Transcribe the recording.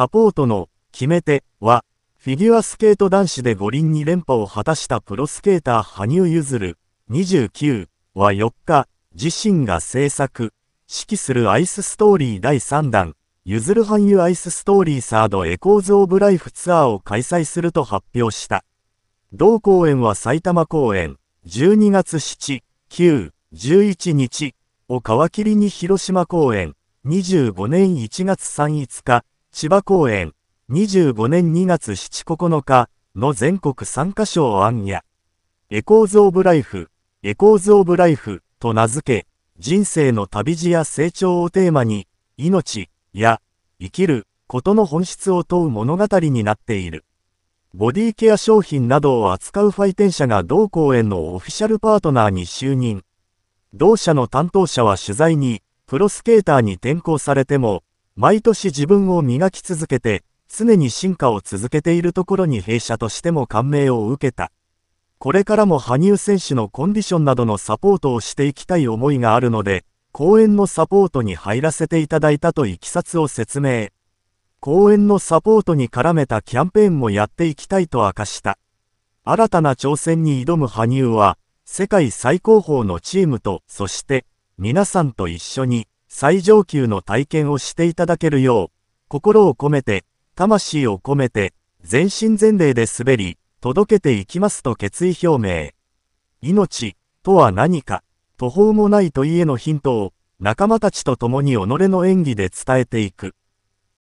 サポートの決め手は、フィギュアスケート男子で五輪に連覇を果たしたプロスケーター羽生結弦29は4日、自身が制作、指揮するアイスストーリー第3弾、ずる俳優アイスストーリーサードエコーズ・オブ・ライフツアーを開催すると発表した。同公演は埼玉公演、12月7、9、11日を皮切りに広島公演、25年1月3 5日、千葉公園、25年2月7 9日の全国参加賞案や、エコーズ・オブ・ライフ、エコーズ・オブ・ライフと名付け、人生の旅路や成長をテーマに、命や生きることの本質を問う物語になっている。ボディケア商品などを扱うファイテン社が同公演のオフィシャルパートナーに就任。同社の担当者は取材に、プロスケーターに転向されても、毎年自分を磨き続けて、常に進化を続けているところに弊社としても感銘を受けた。これからも羽生選手のコンディションなどのサポートをしていきたい思いがあるので、講演のサポートに入らせていただいたといきさつを説明。講演のサポートに絡めたキャンペーンもやっていきたいと明かした。新たな挑戦に挑む羽生は、世界最高峰のチームと、そして、皆さんと一緒に、最上級の体験をしていただけるよう、心を込めて、魂を込めて、全身全霊で滑り、届けていきますと決意表明。命とは何か、途方もない問いへのヒントを、仲間たちと共に己の演技で伝えていく。